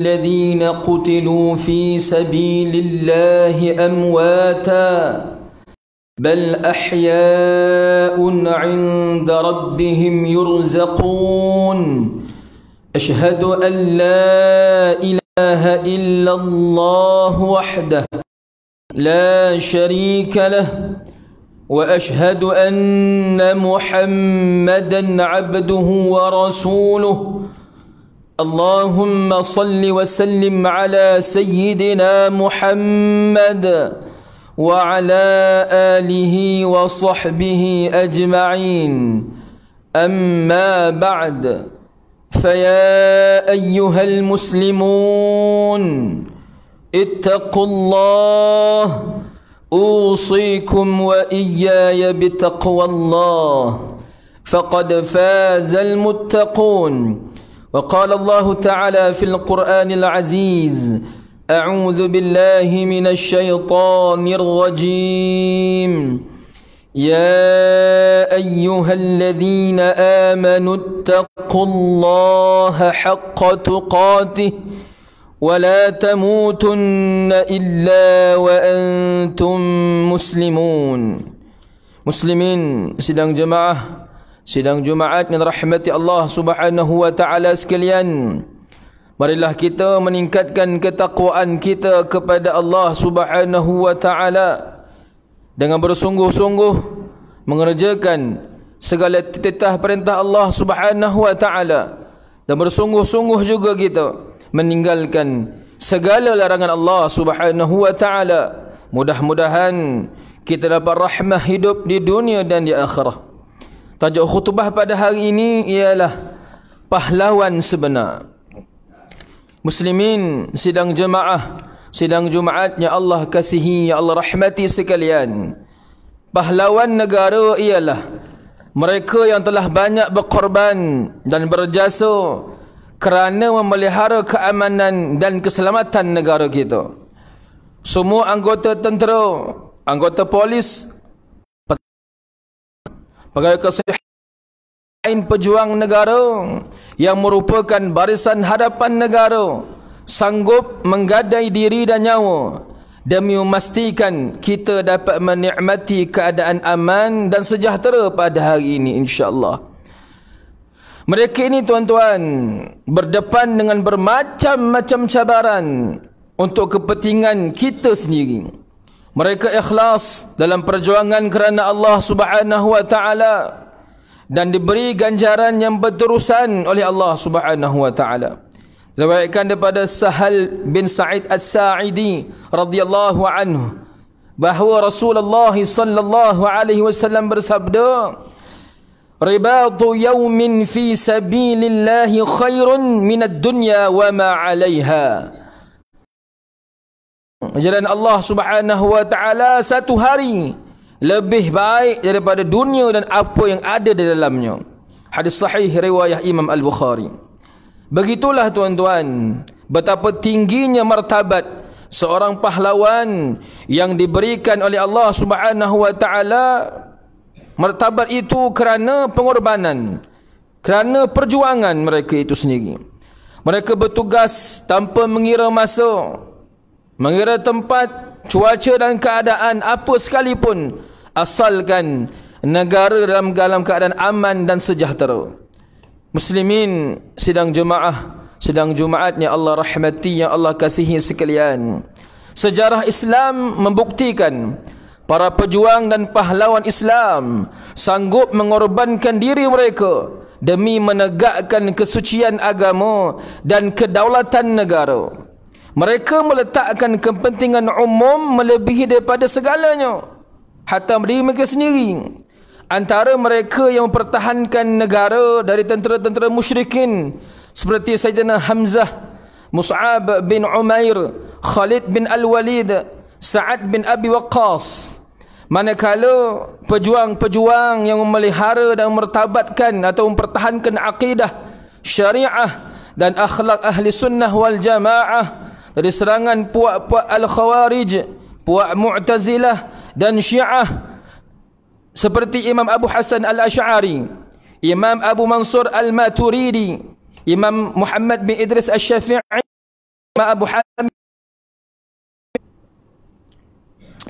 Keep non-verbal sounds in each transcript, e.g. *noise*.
الذين قتلوا في سبيل الله أمواتا بل أحياء عند ربهم يرزقون أشهد أن لا إله إلا الله وحده لا شريك له وأشهد أن محمدا عبده ورسوله اللهم صل وسلم على سيدنا محمد وعلى آله وصحبه أجمعين أما بعد فيا أيها المسلمون اتقوا الله أوصيكم وإياي بتقوى الله فقد فاز المتقون وقال الله تعالى في القرآن العزيز أعوذ بالله من الشيطان الرجيم يا أيها الذين آمنوا اتقوا الله حق تقاته ولا تموتن إلا وأنتم مسلمون مسلمين سيدان جماعه sidang Jumaat min rahmati Allah subhanahu wa ta'ala sekalian. Marilah kita meningkatkan ketakwaan kita kepada Allah subhanahu wa ta'ala dengan bersungguh-sungguh mengerjakan segala titah perintah Allah subhanahu wa ta'ala dan bersungguh-sungguh juga kita meninggalkan segala larangan Allah subhanahu wa ta'ala. Mudah-mudahan kita dapat rahmah hidup di dunia dan di akhirat. Tajuk khutbah pada hari ini ialah pahlawan sebenar. Muslimin sidang jemaah, sidang Jumaatnya Allah kasihi, ya Allah rahmati sekalian. Pahlawan negara ialah mereka yang telah banyak berkorban dan berjasa kerana memelihara keamanan dan keselamatan negara kita. Semua anggota tentera, anggota polis, pegawai kesihatan pejuang negara yang merupakan barisan hadapan negara sanggup menggadai diri dan nyawa demi memastikan kita dapat menikmati keadaan aman dan sejahtera pada hari ini insyaAllah. Mereka ini tuan-tuan berdepan dengan bermacam-macam cabaran untuk kepentingan kita sendiri. Mereka ikhlas dalam perjuangan kerana Allah subhanahu wa ta'ala dan diberi ganjaran yang berterusan oleh Allah subhanahu wa ta'ala. Dilawaikan daripada Sahal bin Sa'id al-Sa'idi radhiyallahu anhu bahawa Rasulullah sallallahu alaihi wasallam bersabda Ribatu yawmin fi sabilillahi khairun min minad dunya wa ma alaiha. Jalan Allah subhanahu wa ta'ala satu hari lebih baik daripada dunia dan apa yang ada di dalamnya. Hadis sahih riwayat Imam Al-Bukhari. Begitulah tuan-tuan, betapa tingginya martabat seorang pahlawan yang diberikan oleh Allah subhanahu wa ta'ala martabat itu kerana pengorbanan, kerana perjuangan mereka itu sendiri. Mereka bertugas tanpa mengira masa, mengira tempat cuaca dan keadaan apa sekalipun asalkan negara dalam dalam keadaan aman dan sejahtera muslimin sidang jemaah sidang Jumaatnya Allah rahmati yang Allah kasihi sekalian sejarah Islam membuktikan para pejuang dan pahlawan Islam sanggup mengorbankan diri mereka demi menegakkan kesucian agama dan kedaulatan negara. Mereka meletakkan kepentingan umum melebihi daripada segalanya. Hatta diri mereka sendiri. Antara mereka yang mempertahankan negara dari tentera-tentera musyrikin. Seperti Sayyidina Hamzah, Mus'ab bin Umair, Khalid bin Al-Walid, Sa'ad bin Abi Waqqas. Manakala pejuang-pejuang yang memelihara dan mertabatkan atau mempertahankan akidah, syariah dan akhlak ahli sunnah wal jamaah dari serangan puak-puak Al-Khawarij, puak Mu'tazilah dan Syiah seperti Imam Abu Hasan Al-Ash'ari, Imam Abu Mansur Al-Maturidi, Imam Muhammad bin Idris Al-Syafi'i, Imam Abu Hamid.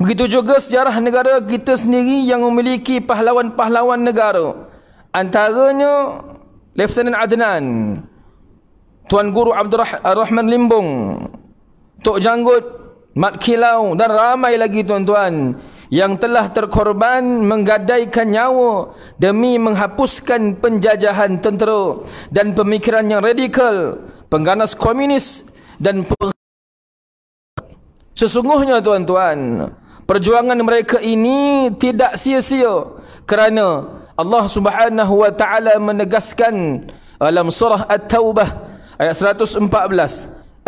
Begitu juga sejarah negara kita sendiri yang memiliki pahlawan-pahlawan negara. Antaranya Lieutenant Adnan, Tuan Guru Abdul Rahman Limbong. Tok Janggut, Mat Kilau dan ramai lagi tuan-tuan yang telah terkorban menggadaikan nyawa demi menghapuskan penjajahan tentera dan pemikiran yang radikal, pengganas komunis dan Sesungguhnya tuan-tuan, perjuangan mereka ini tidak sia-sia kerana Allah Subhanahu wa taala menegaskan dalam surah At-Taubah ayat 114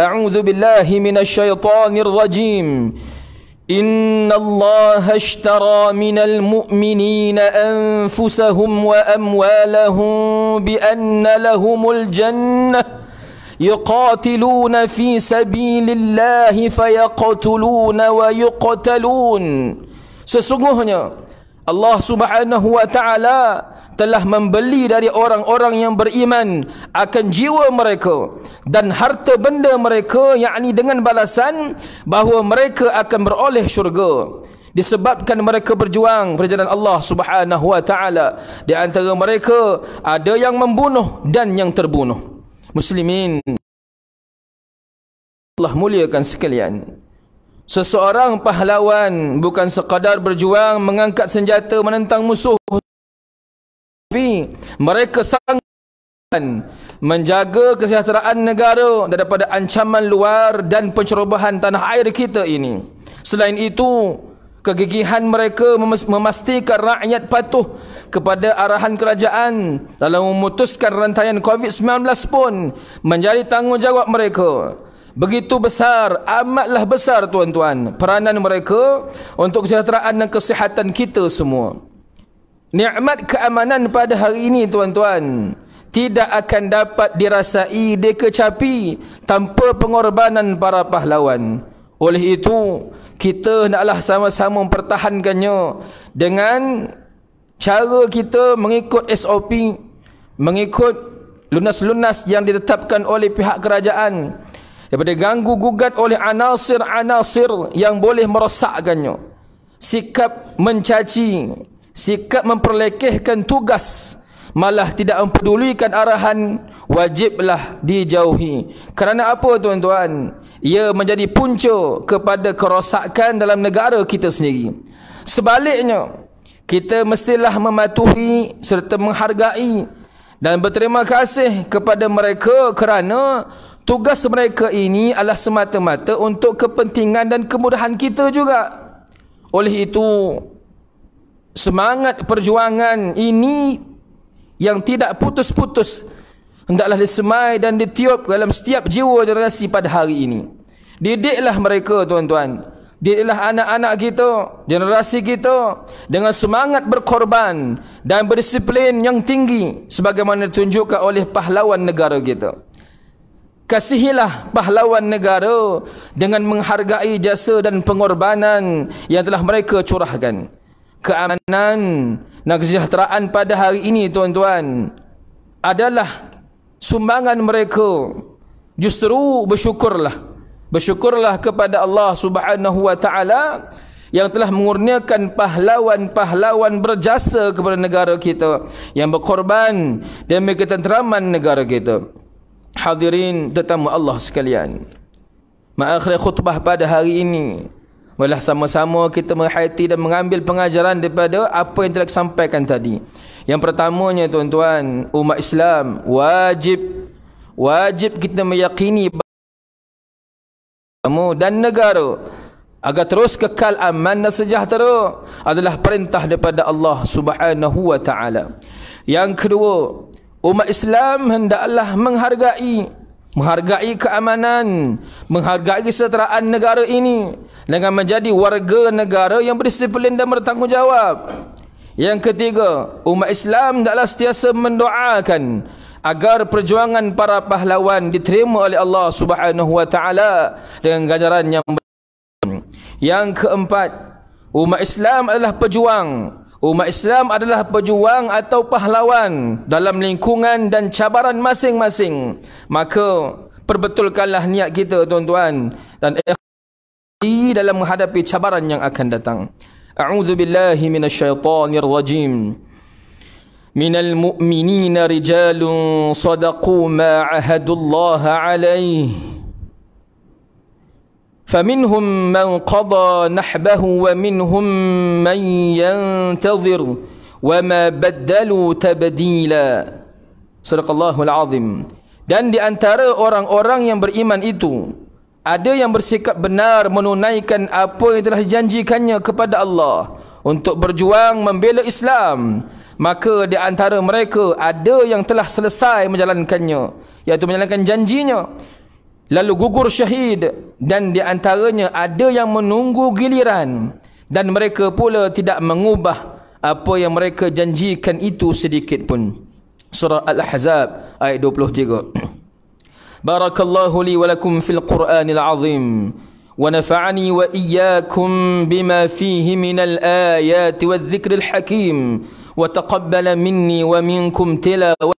أعوذ بالله من الشيطان الرجيم إن الله اشترى من المؤمنين أنفسهم وأموالهم بأن لهم الجنة يقاتلون في سبيل الله فيقتلون ويقتلون سسقهن الله سبحانه وتعالى telah membeli dari orang-orang yang beriman akan jiwa mereka dan harta benda mereka yakni dengan balasan bahawa mereka akan beroleh syurga disebabkan mereka berjuang perjalanan Allah Subhanahu wa taala di antara mereka ada yang membunuh dan yang terbunuh muslimin Allah muliakan sekalian seseorang pahlawan bukan sekadar berjuang mengangkat senjata menentang musuh mereka sanggup menjaga kesejahteraan negara daripada ancaman luar dan pencerobohan tanah air kita ini. Selain itu, kegigihan mereka memastikan rakyat patuh kepada arahan kerajaan dalam memutuskan rantaian COVID-19 pun menjadi tanggungjawab mereka. Begitu besar, amatlah besar tuan-tuan peranan mereka untuk kesejahteraan dan kesihatan kita semua. Nikmat keamanan pada hari ini tuan-tuan tidak akan dapat dirasai dikecapi tanpa pengorbanan para pahlawan. Oleh itu, kita naklah sama-sama mempertahankannya dengan cara kita mengikut SOP, mengikut lunas-lunas yang ditetapkan oleh pihak kerajaan daripada ganggu gugat oleh anasir-anasir yang boleh merosakkannya. Sikap mencaci, sikap memperlekehkan tugas malah tidak mempedulikan arahan wajiblah dijauhi kerana apa tuan-tuan ia menjadi punca kepada kerosakan dalam negara kita sendiri sebaliknya kita mestilah mematuhi serta menghargai dan berterima kasih kepada mereka kerana tugas mereka ini adalah semata-mata untuk kepentingan dan kemudahan kita juga oleh itu semangat perjuangan ini yang tidak putus-putus hendaklah disemai dan ditiup dalam setiap jiwa generasi pada hari ini. Didiklah mereka tuan-tuan. Didiklah anak-anak kita, generasi kita dengan semangat berkorban dan berdisiplin yang tinggi sebagaimana ditunjukkan oleh pahlawan negara kita. Kasihilah pahlawan negara dengan menghargai jasa dan pengorbanan yang telah mereka curahkan keamanan dan kesejahteraan pada hari ini tuan-tuan adalah sumbangan mereka justru bersyukurlah bersyukurlah kepada Allah Subhanahu wa taala yang telah mengurniakan pahlawan-pahlawan berjasa kepada negara kita yang berkorban demi ketenteraman negara kita hadirin tetamu Allah sekalian Ma'akhir khutbah pada hari ini Walah sama-sama kita menghayati dan mengambil pengajaran daripada apa yang telah disampaikan tadi. Yang pertamanya tuan-tuan, umat Islam wajib wajib kita meyakini kamu dan negara agar terus kekal aman dan sejahtera adalah perintah daripada Allah Subhanahu wa taala. Yang kedua, umat Islam hendaklah menghargai menghargai keamanan, menghargai kesejahteraan negara ini dengan menjadi warga negara yang berdisiplin dan bertanggungjawab. Yang ketiga, umat Islam adalah setiasa mendoakan agar perjuangan para pahlawan diterima oleh Allah Subhanahu Wa dengan ganjaran yang besar. Yang keempat, umat Islam adalah pejuang Umat Islam adalah pejuang atau pahlawan dalam lingkungan dan cabaran masing-masing. Maka perbetulkanlah niat kita tuan-tuan dan ikhlas dalam menghadapi cabaran yang akan datang. A'udzu billahi minasyaitonir rajim. من المؤمنين رجال صدقوا ما عهدوا فمنهم من قضى نحبه ومنهم من ينتظر وما بدلوا تبديلا صدق الله العظيم dan di antara orang-orang yang beriman itu ada yang bersikap benar menunaikan apa yang telah dijanjikannya kepada Allah untuk berjuang membela Islam maka di antara mereka ada yang telah selesai menjalankannya iaitu menjalankan janjinya lalu gugur syahid dan di antaranya ada yang menunggu giliran dan mereka pula tidak mengubah apa yang mereka janjikan itu sedikit pun surah al-ahzab ayat 23 *clears throat* barakallahu li wa lakum fil qur'anil azim wa nafa'ani wa iyyakum bima fihi min al minal ayati wadh-dhikril hakim wa taqabbal minni wa minkum huwa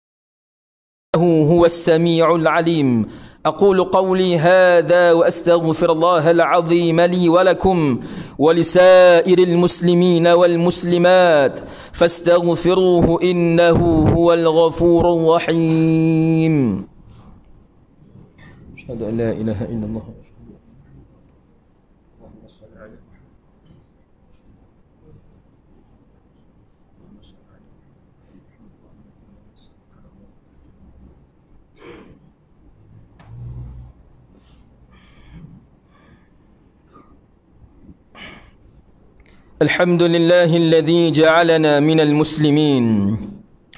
huwas samiul alim أقول قولي هذا وأستغفر الله العظيم لي ولكم ولسائر المسلمين والمسلمات فاستغفروه إنه هو الغفور الرحيم أشهد أن لا إله إلا الله الحمد لله الذي جعلنا من المسلمين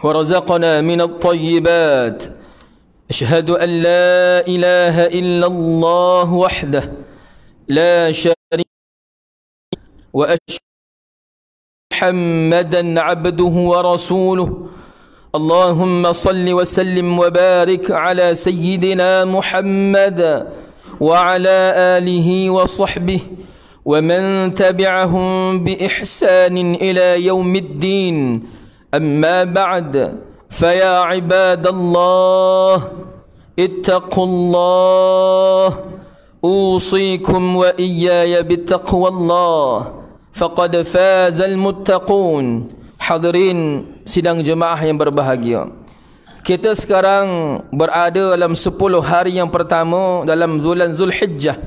ورزقنا من الطيبات أشهد أن لا إله إلا الله وحده لا شريك وأشهد محمدا عبده ورسوله اللهم صل وسلم وبارك على سيدنا محمد وعلى آله وصحبه ومن تبعهم بإحسان إلى يوم الدين أما بعد فيا عباد الله اتقوا الله أوصيكم وإياي بتقوى الله فقد فاز المتقون حضرين سيدان جماعة yang berbahagia kita sekarang berada dalam 10 hari yang pertama dalam Zulan Zulhijjah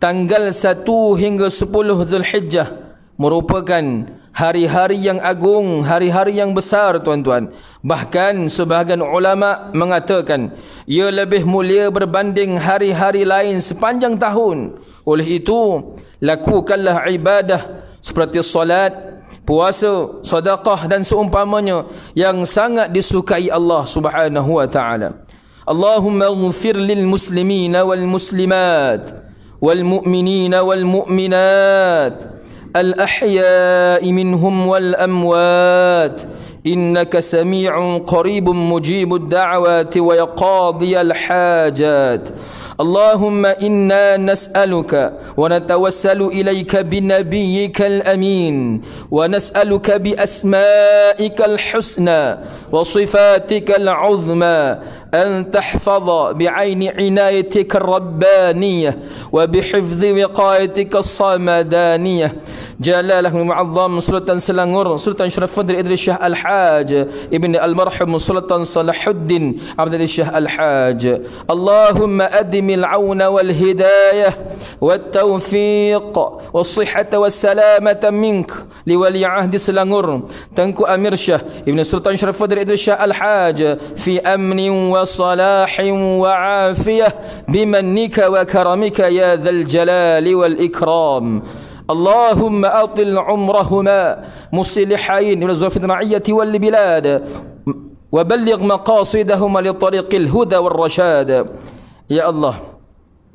tanggal 1 hingga 10 Zulhijjah merupakan hari-hari yang agung, hari-hari yang besar tuan-tuan. Bahkan sebahagian ulama mengatakan ia lebih mulia berbanding hari-hari lain sepanjang tahun. Oleh itu, lakukanlah ibadah seperti solat, puasa, sedekah dan seumpamanya yang sangat disukai Allah Subhanahu wa taala. Allahumma ighfir lil muslimina wal muslimat والمؤمنين والمؤمنات الأحياء منهم والأموات إنك سميع قريب مجيب الدعوات ويقاضي الحاجات اللهم إنا نسألك ونتوسل إليك بنبيك الأمين ونسألك بأسمائك الحسنى وصفاتك العظمى أن تحفظ بعين عنايتك الربانية وبحفظ وقايتك الصمدانية جلاله معظم سلطان سلانور سلطان شرف فضل إدري الشيخ الحاج ابن المرحوم سلطان صلاح الدين عبد الشيخ الحاج اللهم أدم العون والهداية والتوفيق والصحة والسلامة منك لولي عهد سلانور تنكو أمير شه ابن سلطان شرف فضل إدري الشيخ الحاج في أمن وصلاح وعافية بمنك وكرمك يا ذا الجلال والإكرام Allahumma atil umrahuma muslihain min zulfitna'iyyati wal bilad wa balligh maqasidahuma li tariqil huda war rashad. Ya Allah,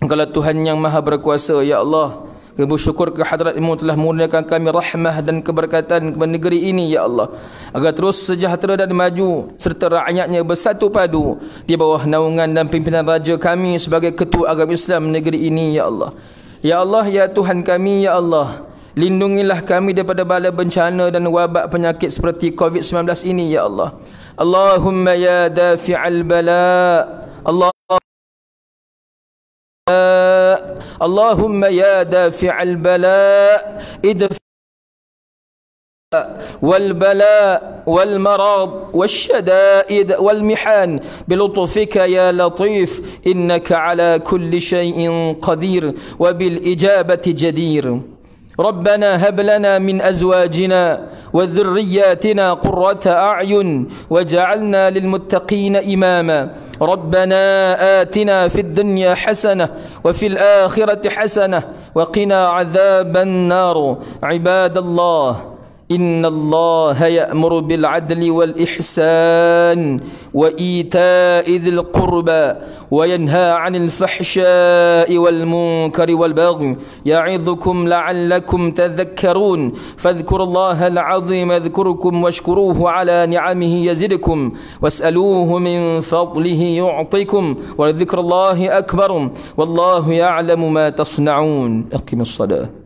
engkau Tuhan yang Maha Berkuasa, ya Allah. Kami bersyukur ke hadratmu telah memurniakan kami rahmah dan keberkatan kepada negeri ini, Ya Allah. Agar terus sejahtera dan maju serta rakyatnya bersatu padu di bawah naungan dan pimpinan raja kami sebagai ketua agama Islam negeri ini, Ya Allah. Ya Allah, Ya Tuhan kami, Ya Allah, lindungilah kami daripada bala bencana dan wabak penyakit seperti COVID-19 ini, Ya Allah. Allahumma ya dafi'al bala. Allahumma ya dafi'al bala. Idfi'al والبلاء والمرض والشدائد والمحان بلطفك يا لطيف إنك على كل شيء قدير وبالإجابة جدير ربنا هب لنا من أزواجنا وذرياتنا قرة أعين وجعلنا للمتقين إماما ربنا آتنا في الدنيا حسنة وفي الآخرة حسنة وقنا عذاب النار عباد الله إن الله يأمر بالعدل والإحسان وإيتاء ذي القربى وينهى عن الفحشاء والمنكر والبغي يعظكم لعلكم تذكرون فاذكروا الله العظيم يذكركم واشكروه على نعمه يزدكم واسألوه من فضله يعطيكم ولذكر الله أكبر والله يعلم ما تصنعون أقم الصلاة